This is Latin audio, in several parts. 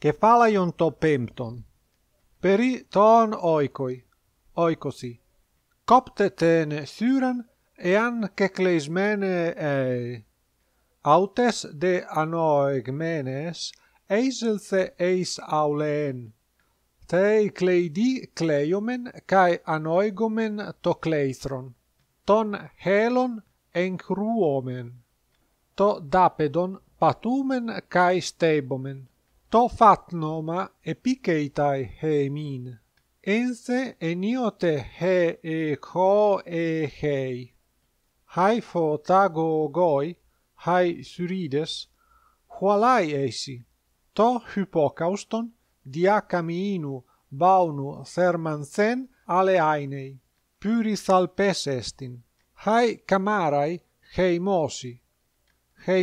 che falaion to pempton peri ton oikoi oikosi copte tene syran EAN an cleismene ei autes de anoigmenes aiselthe eis aulen te cleidi cleiomen kai anoigomen to cleithron ton helon en cruomen to dapedon patumen kai stebomen to fat noma he min. ense eniote he e ko e hei hai fo tago goi hai surides hualai eisi to hypokauston dia baunu sermansen ale ainei pyri salpes estin hai kamarai heimosi,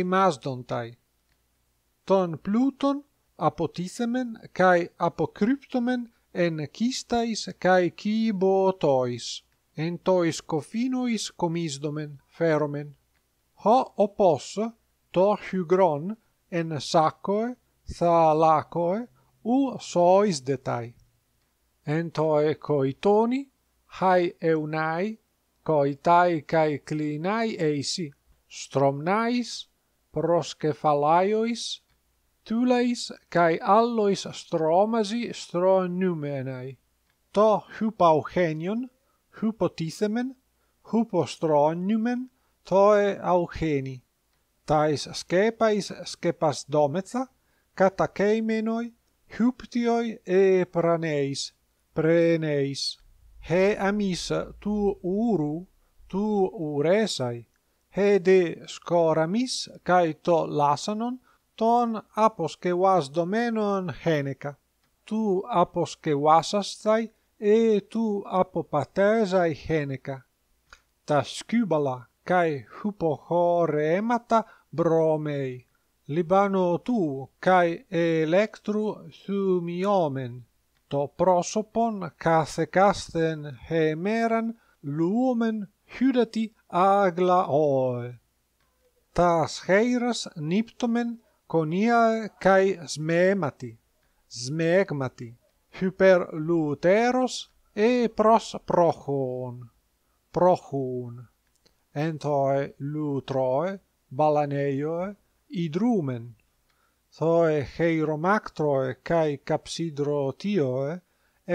mosi ton pluton apotisemen kai apocryptomen en kistais kai kibo tois en tois cofinois comisdomen feromen ho opos to hygron en sacoe thalacoe u sois detai en toi coitoni hai eunai coitai kai klinai eisi stromnais proskephalaiois tulais kai allois stromasi stronumenai to hupaugenion hupotithemen hupostronumen toe augeni tais skepais skepas dometha katakeimenoi hyptioi e praneis preneis he amisa tu uru tu uresai he de scoramis kai to lasanon ton apos ke was domenon geneka tu apos ke wasastai e tu apopateza hygieneka tas kybala kai hupo choremata bromei libano tu kai electru su miomen to prosopon kasekasten hemeran lumen hyderti aglaor tas heiras niptomen conia cae smemati, smegmati, hyper luteros e pros prochon, prochon, Entoi lutroe, balaneioe, idrumen, thoe heiromactroe cae capsidrotioe,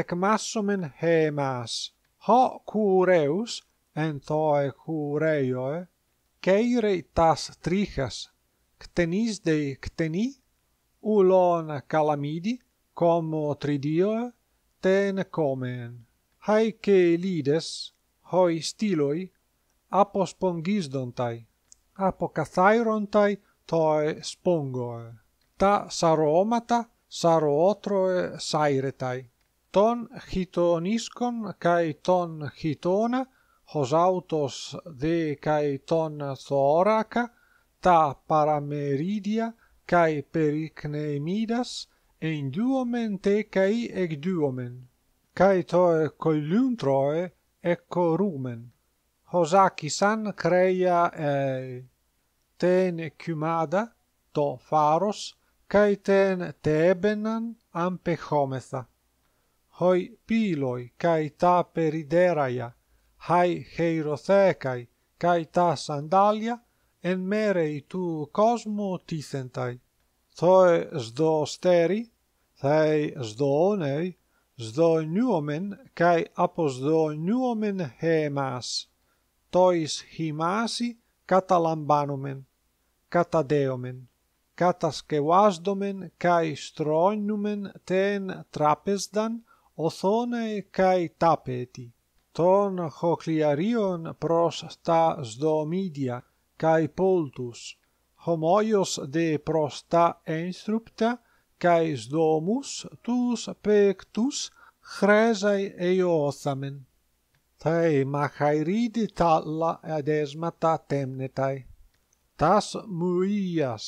ec massomen hemas, ho cureus, entoi cureioe, Ceire tas trichas ctenis de cteni, ulon calamidi, como tridio, ten comen. Haece lides, hoi stiloi, apospongisdontai, apocathairontai toi spongoe. Ta saromata, sarotroe sairetai. Ton hitoniscon cae ton hitona, hos autos de cae ton thoraca, ta parameridia kai perikne e midas e induo mente kai eg duomen kai tor kollun troe e korumen hosakis an kreia eh, tene kumada to pharos kai ten tebenan ampechometha hoi piloi kai ta perideraya hai hierothe kai ta sandalia en merre eto cosmo tisentai thoi zdo steri thai zdo nei zdo nuomen kai aposdo nuomen hemas tois himasi katalambanomen katadeomen kataskewasdomen kai stronumen ten trapesdan othone kai tapeti ton hokliarion pros sta zdo midia kai poltus homoios de prosta instructa kai domus tus pectus chresai eiothamen tai machairidi talla adesmata temnetai tas muias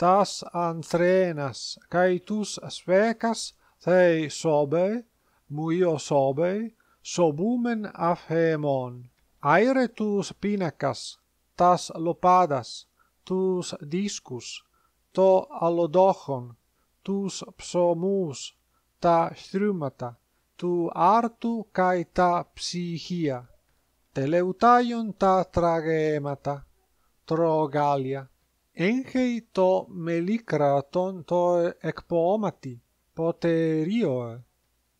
tas anthrenas kai tus svecas tai sobe muio sobe sobumen afhemon aire tus pinacas tas lopadas tus discus to alodochon, tus psomus ta strumata tu artu kai ta psychia teleutaion ta tragemata trogalia. galia to melikraton to ekpomati poterio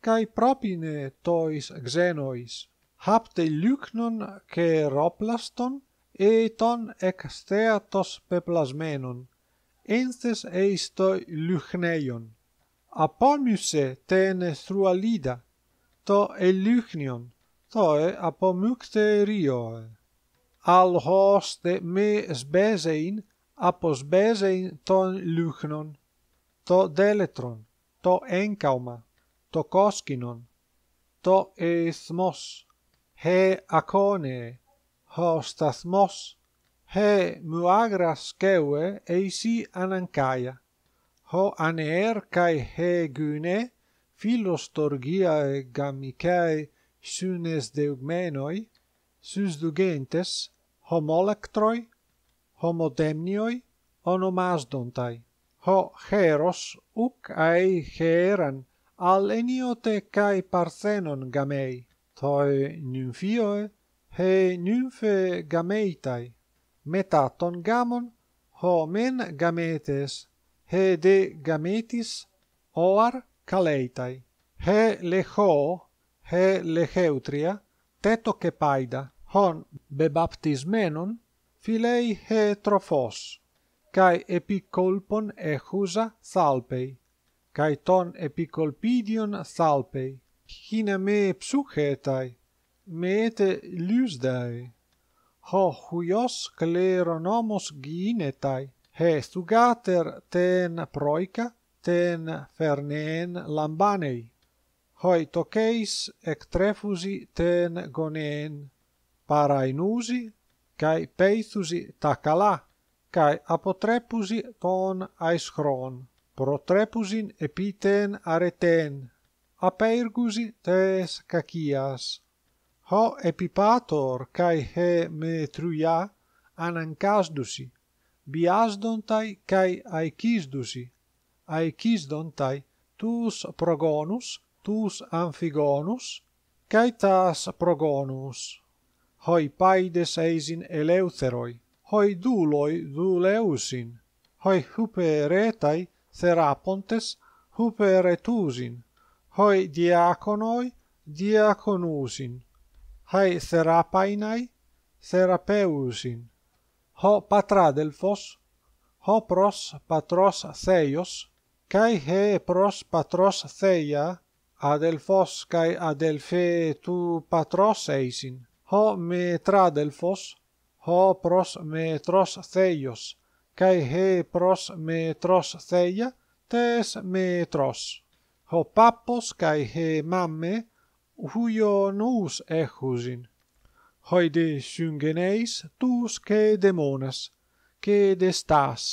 kai propine tois xenois hapte lyknon ke roplaston ειτον ἐκ θέατος πεπλασμένον, ένθες εις το λύχνειον, Απόμυσε την θρουαλίδα, το ελίχνιον, το ριό. Αλχώστε με σβέζειν αποσβέζειν τόν λύχνον, το δέλετρον, το έγκαωμα, το κόσκινον, το εθμός, χε ακόνε, hostasmos he muagras skeue eisi anankaia ho aneer kai he gune philostorgia gamikai synes deugmenoi susdugentes homolectroi homodemnioi onomasdontai ho heros uk ai heran al eniote kai parthenon gamei toi nymphioe he nymphe gameitai, metaton gamon, homen men gametes, he de gametis, oar kaleitai, he leho, he leheutria, teto hon bebaptismenon, filei he trophos, kai epikolpon echusa thalpei, kai ton epikolpidion salpei, hina psuchetai, mete lius dai ho huios clero nomos ginetai he sugater ten proica ten fernen lambanei hoi tokeis ec trefusi ten gonen parainusi cae peithusi tacala cae apotrepusi con aes cron protrepusin epiten areten apeirgusi tes cacias ho epipator kai he metruia anankasdusi biasdontai kai aikisdusi aikisdontai tus progonus tus amphigonus kai tas progonus hoi paides eisin eleutheroi hoi duloi duleusin hoi huperetai therapontes huperetusin hoi diaconoi diaconusin hae serapainai, serapeusin. Ho patra patradelfos, ho pros patros theios, kai he pros patros theia, adelfos kai adelfe tu patros eisin. Ho metra metradelfos, ho pros metros theios, kai he pros metros theia, tes metros. Ho papos kai he mamme, huio nous ecusin hoide syngeneis tus che demonas che destas